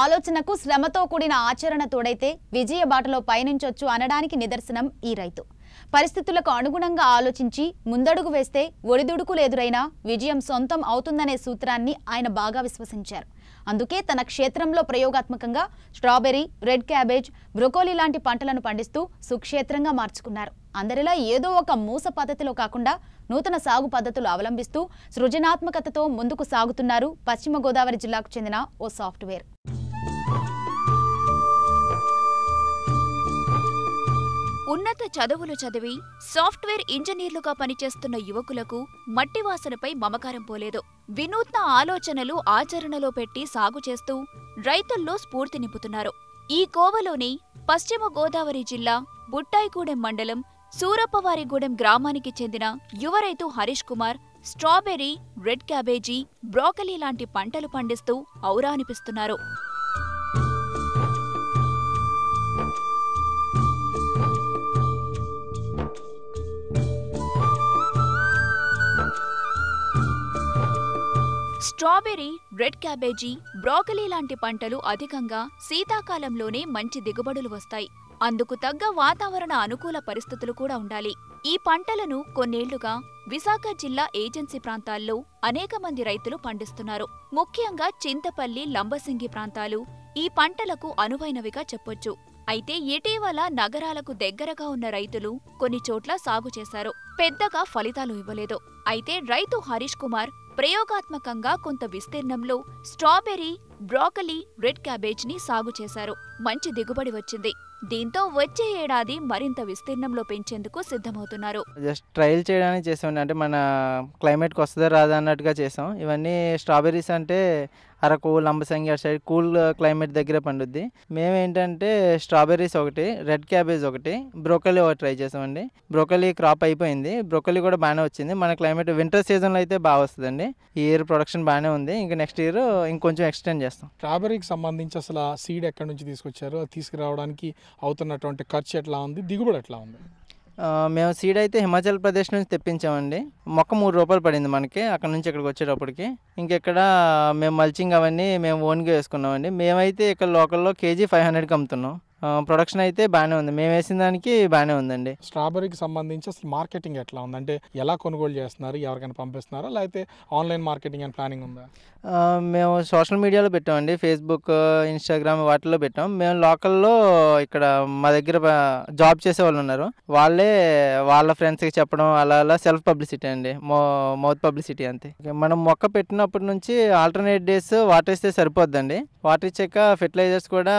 ఆలోచనకు శ్రమతో కూడిన ఆచరణ తోడైతే విజయ బాటలో పయనించొచ్చు అనడానికి నిదర్శనం ఈ రైతు పరిస్థితులకు అనుగుణంగా ఆలోచించి ముందడుగు వేస్తే ఒడిదుడుకులు లేదురైనా విజయం సొంతం అవుతుందనే సూత్రాన్ని ఆయన బాగా విశ్వసించారు అందుకే తన క్షేత్రంలో ప్రయోగాత్మకంగా స్ట్రాబెర్రీ రెడ్ క్యాబేజ్ బ్రొకోలీ లాంటి పంటలను పండిస్తూ సుక్షేత్రంగా మార్చుకున్నారు అందరిలా ఏదో ఒక మూస పద్ధతిలో కాకుండా నూతన సాగు పద్ధతులు అవలంబిస్తూ సృజనాత్మకతతో ముందుకు సాగుతున్నారు పశ్చిమ గోదావరి జిల్లాకు చెందిన ఓ సాఫ్ట్వేర్ ఉన్నత చదువులు చదివి సాఫ్ట్వేర్ ఇంజనీర్లుగా పనిచేస్తున్న యువకులకు మట్టి వాసనపై మమకారం పోలేదు వినూత్న ఆలోచనలు ఆచరణలో పెట్టి సాగు చేస్తూ రైతుల్లో స్ఫూర్తి నింపుతున్నారు ఈ కోవలోని పశ్చిమ గోదావరి జిల్లా బుట్టాయిగూడెం మండలం సూరప్పవారిగూడెం గ్రామానికి చెందిన యువ రైతు Harish Kumar strawberry red cabbage broccoli లాంటి పంటలు పండిస్తూ ఔరా అనిపిస్తున్నారు స్ట్రాబెర్రీ రెడ్ క్యాబేజీ బ్రోకలీ లాంటి పంటలు అధికంగా శీతాకాలంలోనే మంచి దిగుబడులు వస్తాయి అందుకు తగ్గ వాతావరణ అనుకూల పరిస్థితులు కూడా ఉండాలి ఈ పంటలను కొన్నేళ్లుగా విశాఖ జిల్లా ఏజెన్సీ ప్రాంతాల్లో అనేక మంది రైతులు పండిస్తున్నారు ముఖ్యంగా చింతపల్లి లంబసింగి ప్రాంతాలు ఈ పంటలకు అనువైనవిగా చెప్పొచ్చు అయితే ఇటీవల నగరాలకు దగ్గరగా ఉన్న రైతులు కొన్ని చోట్ల సాగు చేశారు పెద్దగా ఫలితాలు ఇవ్వలేదు అయితే రైతు హరీష్ కుమార్ ప్రయోగాత్మకంగా కొంత విస్తీర్ణంలో స్ట్రాబెర్రీ బ్రాకలీ రెడ్ క్యాబేజ్ ని సాగు చేశారు మంచి దిగుబడి వచ్చింది దీంతో వచ్చే ఏడాది మరింత విస్తీర్ణంలో పెంచేందుకు సిద్ధమవుతున్నారు జస్ట్ ట్రయల్ చేయడానికి చేసాం అంటే మన క్లైమేట్కి వస్తుందా రాదా అన్నట్టుగా చేసాం ఇవన్నీ స్ట్రాబెర్రీస్ అంటే అరకు లంబసంగి అటు సైడ్ కూల్ క్లైమేట్ దగ్గర పండుద్ది మేము ఏంటంటే స్ట్రాబెర్రీస్ ఒకటి రెడ్ క్యాబేజ్ ఒకటి బ్రోకలీ ఒకటి ట్రై చేసామండి బ్రోకలీ క్రాప్ అయిపోయింది బ్రోకలీ కూడా బాగానే వచ్చింది మన క్లైమేట్ వింటర్ సీజన్లో అయితే బాగా వస్తుందండి ఈ ఇయర్ ప్రొడక్షన్ బాగానే ఉంది ఇంకా నెక్స్ట్ ఇయర్ ఇంకొంచెం ఎక్స్టెండ్ చేస్తాం స్ట్రాబెర్రీకి సంబంధించి అసలు సీడ్ ఎక్కడి నుంచి తీసుకొచ్చారు తీసుకురావడానికి అవుతున్నటువంటి ఖర్చు ఎట్లా ఉంది దిగుబడి ఎట్లా ఉంది మేము సీడ్ అయితే హిమాచల్ ప్రదేశ్ నుంచి తెప్పించామండి మొక్క మూడు రూపాయలు పడింది మనకి అక్కడ నుంచి ఇక్కడికి వచ్చేటప్పటికి ఇంకెక్కడ మేము మల్చింగ్ అవన్నీ మేము ఓన్గా వేసుకున్నామండి మేమైతే ఇక్కడ లోకల్లో కేజీ ఫైవ్ హండ్రెడ్కి అమ్ముతున్నాం ప్రొడక్షన్ అయితే బాగానే ఉంది మేము వేసిన దానికి బాగానే ఉందండి స్ట్రాబెరీకి సంబంధించి అసలు మార్కెటింగ్ ఎట్లా ఉంది అంటే ఎలా కొనుగోలు చేస్తున్నారు ఎవరికైనా పంపిస్తున్నారా లేకపోతే ఆన్లైన్ మార్కెటింగ్ అండ్ ప్లానింగ్ ఉందా మేము సోషల్ మీడియాలో పెట్టామండి ఫేస్బుక్ ఇన్స్టాగ్రామ్ వాటిలో పెట్టాం మేము లోకల్లో ఇక్కడ మా దగ్గర జాబ్ చేసే వాళ్ళు ఉన్నారు వాళ్ళే వాళ్ళ ఫ్రెండ్స్కి చెప్పడం అలా అలా సెల్ఫ్ పబ్లిసిటీ అండి మో మౌత్ పబ్లిసిటీ అంతే మనం మొక్క పెట్టినప్పటి నుంచి ఆల్టర్నేట్ డేస్ వాటర్ ఇస్తే సరిపోద్దండి వాటర్ ఇచ్చాక ఫెర్టిలైజర్స్ కూడా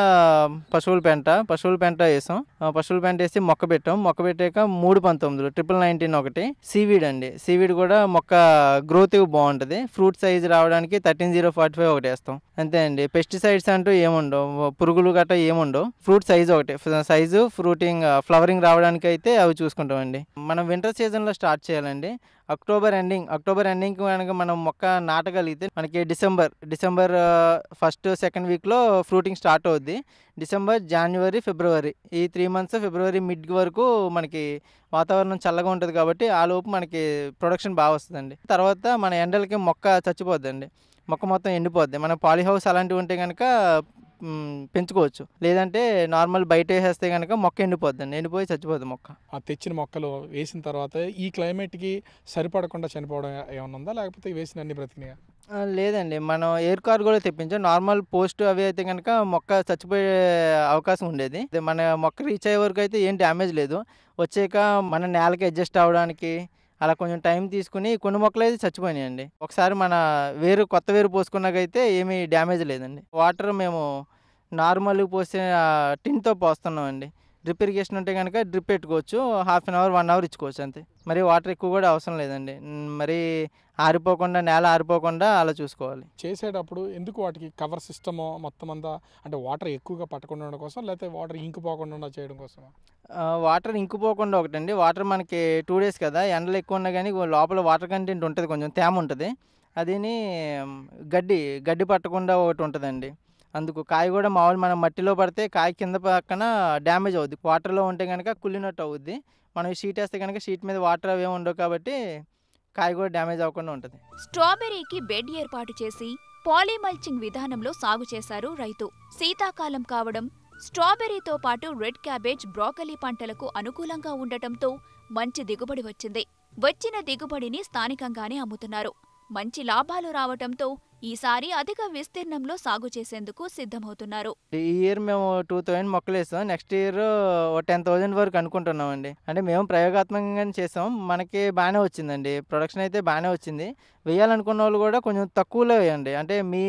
పశువుల పెంట పశువుల పెంట వేసాం పశువుల పెంట వేసి మొక్క పెట్టాం మొక్క పెట్టాక మూడు పంతొమ్మిదిలో ట్రిపుల్ నైన్టీన్ ఒకటి సీవీడ్ అండి సీవీడ్ కూడా మొక్క గ్రోత్ బాగుంటుంది ఫ్రూట్ సైజ్ రావడానికి థర్టీన్ జీరో ఫార్టీ ఫైవ్ ఒకటి వేస్తాం అంతే అండి పెస్టిసైడ్స్ అంటూ ఏముండవు పురుగులు గట్రా ఏముండవు ఫ్రూట్ సైజ్ ఒకటి సైజు ఫ్రూటింగ్ ఫ్లవరింగ్ రావడానికి అయితే అవి చూసుకుంటామండి మనం వింటర్ సీజన్లో స్టార్ట్ చేయాలండి అక్టోబర్ ఎండింగ్ అక్టోబర్ ఎండింగ్కి కనుక మనం మొక్క నాటగలిగితే మనకి డిసెంబర్ డిసెంబర్ ఫస్ట్ సెకండ్ వీక్లో ఫ్రూటింగ్ స్టార్ట్ అవుద్ది డిసెంబర్ జనవరి ఫిబ్రవరి ఈ త్రీ మంత్స్ ఫిబ్రవరి మిడ్ వరకు మనకి వాతావరణం చల్లగా ఉంటుంది కాబట్టి ఆ లోపు మనకి ప్రొడక్షన్ బాగా వస్తుందండి తర్వాత మన ఎండలకి మొక్క చచ్చిపోద్దండి మొక్క మొత్తం ఎండిపోద్ది మన పాలీ హౌస్ అలాంటివి ఉంటే కనుక పెంచుకోవచ్చు లేదంటే నార్మల్ బయట వేసేస్తే కనుక మొక్క ఎండిపోద్దండి ఎండిపోయి చచ్చిపోద్ది మొక్క ఆ తెచ్చిన మొక్కలు వేసిన తర్వాత ఈ క్లైమేట్కి సరిపడకుండా చనిపోవడం ఏమైనా ఉందా లేకపోతే వేసిన అన్ని బ్రతికినాయా లేదండి మనం ఎయిర్ కార్ కూడా తెప్పించాం నార్మల్ పోస్ట్ అవి అయితే కనుక మొక్క చచ్చిపోయే అవకాశం ఉండేది మన మొక్క రీచ్ అయ్యే వరకు అయితే ఏం డ్యామేజ్ లేదు వచ్చాక మన నేలకి అడ్జస్ట్ అవ్వడానికి అలా కొంచెం టైం తీసుకుని కొన్ని మొక్కలు అయితే చచ్చిపోయినాయండి ఒకసారి మన వేరు కొత్త వేరు పోసుకున్నాకైతే ఏమీ డ్యామేజ్ లేదండి వాటర్ మేము నార్మల్గా పోసే టిన్తో పోస్తున్నామండి డ్రిప్ ఇరిగేషన్ ఉంటే కనుక డ్రిప్ పెట్టుకోవచ్చు half an hour one hour ఇచ్చుకోవచ్చు అంతే మరి వాటర్ ఎక్కువ కూడా అవసరం లేదండి మరి ఆరిపోకుండా నేల ఆరిపోకుండా అలా చూసుకోవాలి చేసేటప్పుడు ఎందుకు వాటికి కవర్ సిస్టమ్ మొత్తం అంతా అంటే వాటర్ ఎక్కువగా పట్టకుండా ఉండడం కోసం లేకపోతే వాటర్ ఇంకిపోకుండా చేయడం కోసం వాటర్ ఇంకిపోకుండా ఒకటండి వాటర్ మనకి టూ డేస్ కదా ఎండలు ఎక్కువ ఉన్నా కానీ లోపల వాటర్ కంటెంట్ ఉంటుంది కొంచెం తేమ ఉంటుంది అదిని గడ్డి గడ్డి పట్టకుండా ఒకటి ఉంటుందండి అందుకు కాయ కూడా మామూలు మనం మట్టిలో పడితే కాయ కింద పక్కన డ్యామేజ్ అవుద్ది వాటర్లో ఉంటే కనుక కుళ్ళినట్టు అవుద్ది మనం షీట్ వేస్తే కనుక షీట్ మీద వాటర్ అవి ఉండవు కాబట్టి కాయ కూడా డ్యామేజ్ అవ్వకుండా ఉంటుంది స్ట్రాబెర్రీకి బెడ్ ఏర్పాటు చేసి పాలిమల్చింగ్ విధానంలో సాగు చేశారు రైతు శీతాకాలం కావడం స్ట్రాబెర్రీతో పాటు రెడ్ క్యాబేజ్ బ్రోకలీ పంటలకు అనుకూలంగా ఉండటంతో మంచి దిగుబడి వచ్చింది వచ్చిన దిగుబడిని స్థానికంగానే అమ్ముతున్నారు మంచి లాభాలు రావటంతో ఈసారి అధిక విస్తీర్ణంలో సాగు చేసేందుకు సిద్ధమవుతున్నారు ఈ ఇయర్ మేము టూ థౌజండ్ మొక్కలు వేస్తాం నెక్స్ట్ ఇయర్ టెన్ థౌజండ్ వరకు అనుకుంటున్నాం అండి అంటే మేము ప్రయోగాత్మకంగా చేసాం మనకి బాగానే వచ్చిందండి ప్రొడక్షన్ అయితే బాగానే వచ్చింది వేయాలనుకున్న వాళ్ళు కూడా కొంచెం తక్కువలో వేయండి అంటే మీ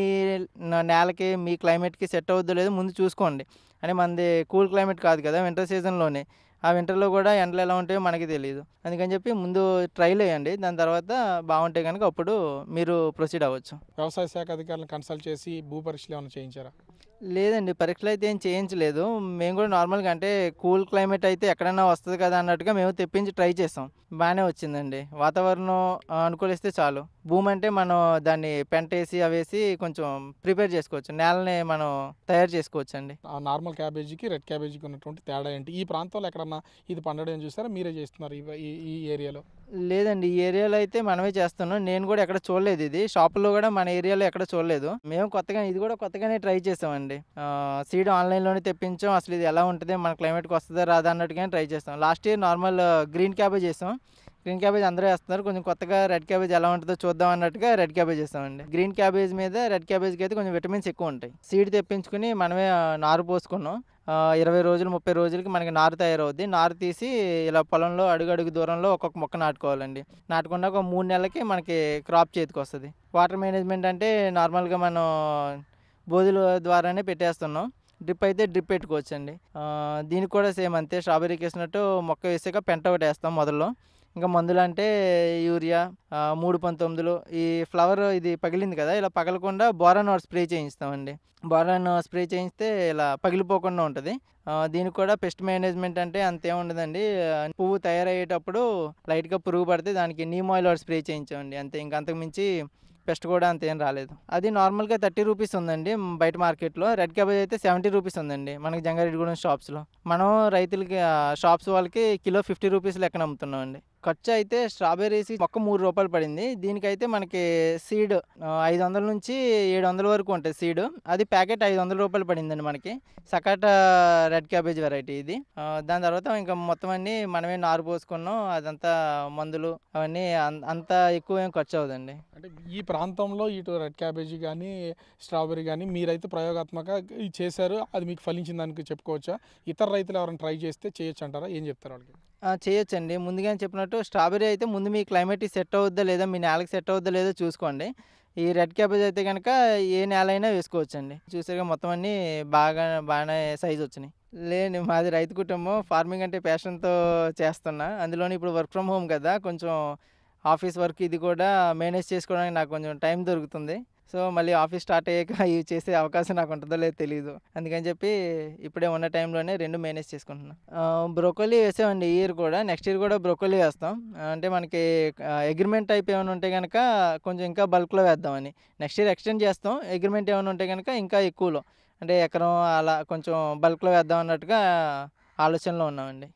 నేలకి మీ క్లైమేట్కి సెట్ అవుద్దో లేదో ముందు చూసుకోండి అంటే మనది కూల్ క్లైమేట్ కాదు కదా వింటర్ సీజన్లోనే ఆ వింటర్లో కూడా ఎండలు ఎలా ఉంటాయో మనకి తెలియదు అందుకని చెప్పి ముందు ట్రైల్ వేయండి దాని తర్వాత బాగుంటే కనుక అప్పుడు మీరు ప్రొసీడ్ అవ్వచ్చు వ్యవసాయ శాఖ అధికారులను కన్సల్ట్ చేసి భూ పరీక్షలు ఏమైనా చేయించారా లేదండి పరీక్షలు అయితే ఏం చేయించలేదు మేము కూడా నార్మల్గా అంటే కూల్ క్లైమేట్ అయితే ఎక్కడైనా వస్తుంది కదా అన్నట్టుగా మేము తెప్పించి ట్రై చేసాం బాగానే వచ్చిందండి వాతావరణం అనుకూలిస్తే చాలు భూమి అంటే మనం దాన్ని పెంట వేసి అవేసి కొంచెం ప్రిపేర్ చేసుకోవచ్చు నేలని మనం తయారు చేసుకోవచ్చు అండి నార్మల్ క్యాబేజీకి రెడ్ క్యాబేజీకి ఉన్నటువంటి తేడా ఏంటి ఈ ప్రాంతంలో ఎక్కడన్నా ఇది పండడం చూసారా మీరే చేస్తున్నారు ఈ ఏరియాలో లేదండి ఈ ఏరియాలో అయితే మనమే చేస్తున్నాం నేను కూడా ఎక్కడ చూడలేదు ఇది షాపులో కూడా మన ఏరియాలో ఎక్కడ చూడలేదు మేము కొత్తగా ఇది కూడా కొత్తగానే ట్రై చేసామండి సీడ్ ఆన్లైన్లోనే తెప్పించాం అసలు ఇది ఎలా ఉంటుంది మన క్లైమేట్కి వస్తుందా రాదా అన్నట్టుగానే ట్రై చేస్తాం last year normal green cabbage చేసాం గ్రీన్ క్యాబేజ్ అందరూ వేస్తున్నారు కొంచెం కొత్తగా రెడ్ క్యాబేజ్ ఎలా ఉంటుందో చూద్దాం అన్నట్టుగా రెడ్ క్యాబేజ్ చేస్తామండి గ్రీన్ క్యాబేజ్ మీద రెడ్ క్యాబేజ్కి అయితే కొంచెం విటమిన్స్ ఎక్కువ ఉంటాయి సీడ్ తెప్పించుకుని మనమే నారు పోసుకున్నాం ఇరవై రోజులు ముప్పై రోజులకి మనకి నారు తయారవుద్ది నారు తీసి ఇలా పొలంలో అడుగడుగు దూరంలో ఒక్కొక్క మొక్క నాటుకోవాలండి నాటుకున్నా ఒక మూడు నెలలకి మనకి క్రాప్ చేతికి వస్తుంది వాటర్ మేనేజ్మెంట్ అంటే నార్మల్గా మనం బోధుల ద్వారానే పెట్టేస్తున్నాం డ్రిప్ అయితే డ్రిప్ పెట్టుకోవచ్చండి దీనికి కూడా సేమ్ అంతే స్ట్రాబెర్రీకి వేసినట్టు మొక్క వేసాక పెంట ఒకటి వేస్తాం మొదల్లో ఇంకా మందులు అంటే యూరియా మూడు పంతొమ్మిదిలో ఈ ఫ్లవర్ ఇది పగిలింది కదా ఇలా పగలకుండా బోరాన్ వాడు స్ప్రే చేయిస్తామండి బోరాన్ స్ప్రే చేయిస్తే ఇలా పగిలిపోకుండా ఉంటుంది దీనికి కూడా పెస్ట్ మేనేజ్మెంట్ అంటే అంతేం ఉండదండి పువ్వు తయారయ్యేటప్పుడు లైట్గా పురుగు పడితే దానికి నీమ్ ఆయిల్ వాడు స్ప్రే చేయించామండి అంతే ఇంకా అంతకుమించి పెస్ట్ కూడా అంతేం రాలేదు అది నార్మల్గా థర్టీ రూపీస్ ఉందండి బయట మార్కెట్లో రెడ్ క్యాబేజ్ అయితే సెవెంటీ రూపీస్ ఉందండి మనకి జంగారెడ్డిగూడెం షాప్స్లో మనం రైతులకి షాప్స్ వాళ్ళకి కిలో ఫిఫ్టీ రూపీస్ లెక్కన అమ్ముతున్నాం అండి ఖర్చు అయితే స్ట్రాబెర్రీస్ ఒక్క మూడు రూపాయలు పడింది దీనికైతే మనకి సీడ్ ఐదు వందల నుంచి ఏడు వందల వరకు ఉంటాయి సీడ్ అది ప్యాకెట్ ఐదు వందల రూపాయలు పడిందండి మనకి సకాట రెడ్ క్యాబేజ్ వెరైటీ ఇది దాని తర్వాత ఇంకా మొత్తం అన్నీ మనమే నారు పోసుకున్నాం అదంతా మందులు అవన్నీ అంత ఎక్కువ ఏం ఖర్చు అవుదండి అంటే ఈ ప్రాంతంలో ఇటు రెడ్ క్యాబేజీ కానీ స్ట్రాబెర్రీ కానీ మీరైతే ప్రయోగాత్మక చేశారు అది మీకు ఫలించిందని చెప్పుకోవచ్చా ఇతర రైతులు ఎవరైనా ట్రై చేస్తే చేయొచ్చు అంటారా ఏం చెప్తారు వాళ్ళకి చేయొచ్చండి ముందుగానే చెప్పినట్టు స్ట్రాబెరీ అయితే ముందు మీ క్లైమేట్కి సెట్ అవుద్దా లేదా మీ నేలకు సెట్ అవుద్దా లేదో చూసుకోండి ఈ రెడ్ క్యాబేజ్ అయితే కనుక ఏ నేల అయినా వేసుకోవచ్చండి చూసారుగా మొత్తం అన్నీ బాగా బాగానే సైజు వచ్చినాయి లేని మాది రైతు కుటుంబం ఫార్మింగ్ అంటే ప్యాషన్తో చేస్తున్నా అందులోనే ఇప్పుడు వర్క్ ఫ్రమ్ హోమ్ కదా కొంచెం ఆఫీస్ వర్క్ ఇది కూడా మేనేజ్ చేసుకోవడానికి నాకు కొంచెం టైం దొరుకుతుంది సో మళ్ళీ ఆఫీస్ స్టార్ట్ అయ్యాక ఇవి చేసే అవకాశం నాకు ఉంటుందో లేదో తెలియదు అందుకని చెప్పి ఇప్పుడే ఉన్న టైంలోనే రెండు మేనేజ్ చేసుకుంటున్నాను బ్రోకోలీ వేసామండి ఈ ఇయర్ కూడా నెక్స్ట్ ఇయర్ కూడా బ్రోకోలీ వేస్తాం అంటే మనకి అగ్రిమెంట్ టైప్ ఏమైనా ఉంటే కనుక కొంచెం ఇంకా బల్క్లో వేద్దామని నెక్స్ట్ ఇయర్ ఎక్స్టెండ్ చేస్తాం అగ్రిమెంట్ ఏమైనా ఉంటే కనుక ఇంకా ఎక్కువలో అంటే ఎకరం అలా కొంచెం బల్క్లో వేద్దాం అన్నట్టుగా ఆలోచనలో ఉన్నామండి